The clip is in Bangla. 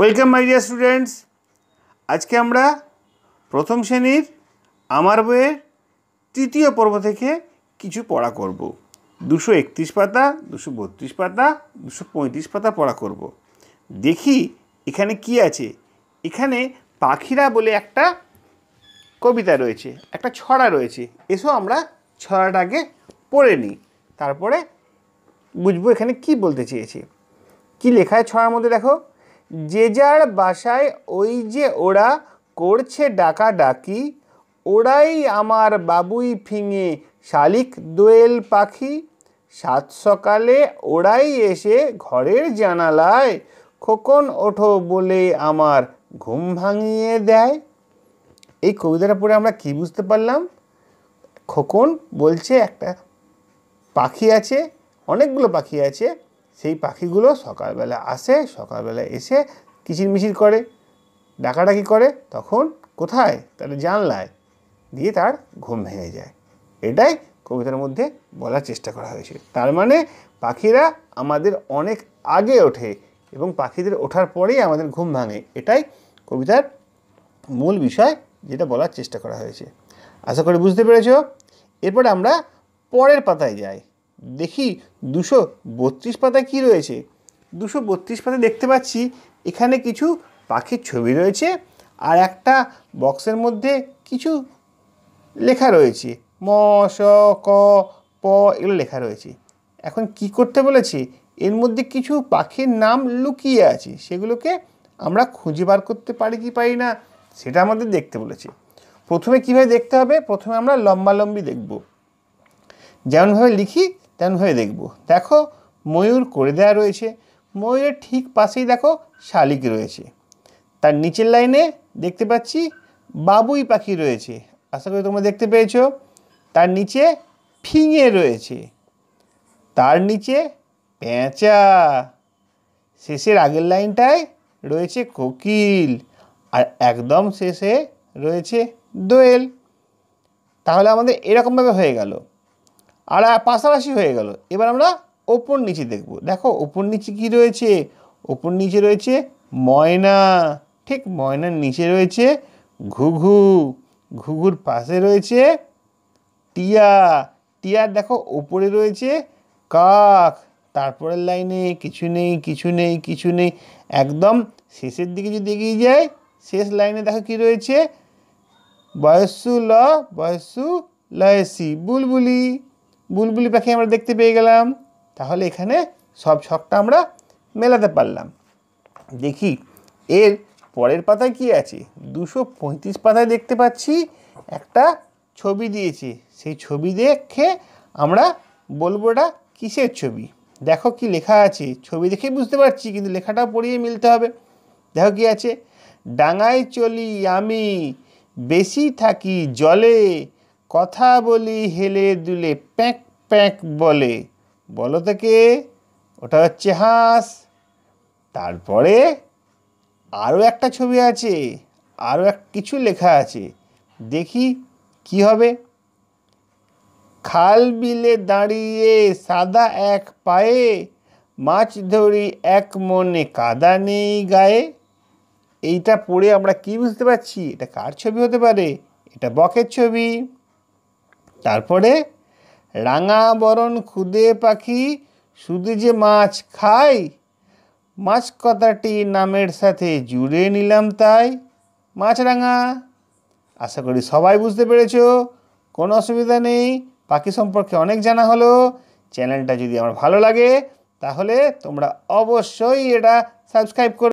ওয়েলকাম মাই ডিয়ার স্টুডেন্টস আজকে আমরা প্রথম শ্রেণীর আমার বইয়ের তৃতীয় পর্ব থেকে কিছু পড়া করব দুশো একত্রিশ পাতা দুশো বত্রিশ পাতা দুশো পঁয়ত্রিশ পাতা পড়া করব। দেখি এখানে কি আছে এখানে পাখিরা বলে একটা কবিতা রয়েছে একটা ছড়া রয়েছে এসো আমরা ছড়াটাকে পড়ে নিই তারপরে বুঝবো এখানে কি বলতে চেয়েছে কি লেখায় ছড়ার মধ্যে দেখো যে যার বাসায় ওই যে ওরা করছে ডাকা ডাকি ওরাই আমার বাবুই ফিঙে শালিক দোয়েল পাখি সাত সকালে ওরাই এসে ঘরের জানালায় খোকন ওঠো বলে আমার ঘুম ভাঙিয়ে দেয় এই কবিতাটা পড়ে আমরা কি বুঝতে পারলাম খোকন বলছে একটা পাখি আছে অনেকগুলো পাখি আছে সেই পাখিগুলো সকালবেলা আসে সকালবেলা এসে কিচিরমিচির করে ডাকাডাকি করে তখন কোথায় তার জানলায় দিয়ে তার ঘুম ভেঙে যায় এটাই কবিতার মধ্যে বলার চেষ্টা করা হয়েছে তার মানে পাখিরা আমাদের অনেক আগে ওঠে এবং পাখিদের ওঠার পরেই আমাদের ঘুম ভাঙে এটাই কবিতার মূল বিষয় যেটা বলার চেষ্টা করা হয়েছে আশা করি বুঝতে পেরেছ এরপরে আমরা পরের পাতায় যাই দেখি দুশো বত্রিশ পাতা কী রয়েছে দুশো বত্রিশ পাতা দেখতে পাচ্ছি এখানে কিছু পাখির ছবি রয়েছে আর একটা বক্সের মধ্যে কিছু লেখা রয়েছে ম স ক প এগুলো লেখা রয়েছে এখন কি করতে বলেছে এর মধ্যে কিছু পাখির নাম লুকিয়ে আছে সেগুলোকে আমরা খুঁজে বার করতে পারি কি পারি না সেটা আমাদের দেখতে বলেছে প্রথমে কীভাবে দেখতে হবে প্রথমে আমরা লম্বালম্বি দেখব যেমনভাবে লিখি হয়ে দেখব দেখো ময়ূর করে দেওয়া রয়েছে ময়ূরের ঠিক পাশেই দেখো শালিক রয়েছে তার নিচের লাইনে দেখতে পাচ্ছি বাবুই পাখি রয়েছে আশা করি তোমরা দেখতে পেয়েছ তার নিচে ফিঙে রয়েছে তার নিচে পেঁচা শেষের আগের লাইনটায় রয়েছে কোকিল আর একদম শেষে রয়েছে দোয়েল তাহলে আমাদের এরকমভাবে হয়ে গেল আর পাশাপাশি হয়ে গেল এবার আমরা ওপর নিচে দেখব দেখো ওপর নিচে কি রয়েছে ওপর নিচে রয়েছে ময়না ঠিক ময়নার নিচে রয়েছে ঘুঘু ঘুঘুর পাশে রয়েছে টিয়া টিয়ার দেখো ওপরে রয়েছে কাক তারপরের লাইনে কিছু নেই কিছু নেই কিছু নেই একদম শেষের দিকে যদি এগিয়ে যায় শেষ লাইনে দেখো কি রয়েছে বয়সু ল বয়সু লয়সি বুলবুলি বুলবুলি পাখি আমরা দেখতে পেয়ে গেলাম তাহলে এখানে সব ছকটা আমরা মেলাতে পারলাম দেখি এর পরের পাতায় কি আছে দুশো পঁয়ত্রিশ পাতায় দেখতে পাচ্ছি একটা ছবি দিয়েছে সেই ছবি দেখে আমরা বলবো এটা কিসের ছবি দেখো কি লেখা আছে ছবি দেখে বুঝতে পারছি কিন্তু লেখাটা পড়িয়ে মিলতে হবে দেখো কি আছে ডাঙায় চলি আমি বেশি থাকি জলে কথা বলি হেলে দুলে প্যাঁক প্যাঁক বলে বলো থেকে ওটা হচ্ছে হাঁস তারপরে আরও একটা ছবি আছে আরও এক কিছু লেখা আছে দেখি কি হবে খাল বিলে দাঁড়িয়ে সাদা এক পায়ে মাছ ধরি এক মনে কাদা নেই গায়ে এইটা পড়ে আমরা কি বুঝতে পারছি এটা কার ছবি হতে পারে এটা বকের ছবি তারপরে রাঙা বরণ খুদে পাখি শুধু যে মাছ খাই মাছ কথাটি নামের সাথে জুড়ে নিলাম তাই মাছ রাঙা আশা করি সবাই বুঝতে পেরেছ কোনো অসুবিধা নেই পাখি সম্পর্কে অনেক জানা হলো চ্যানেলটা যদি আমার ভালো লাগে তাহলে তোমরা অবশ্যই এটা সাবস্ক্রাইব করো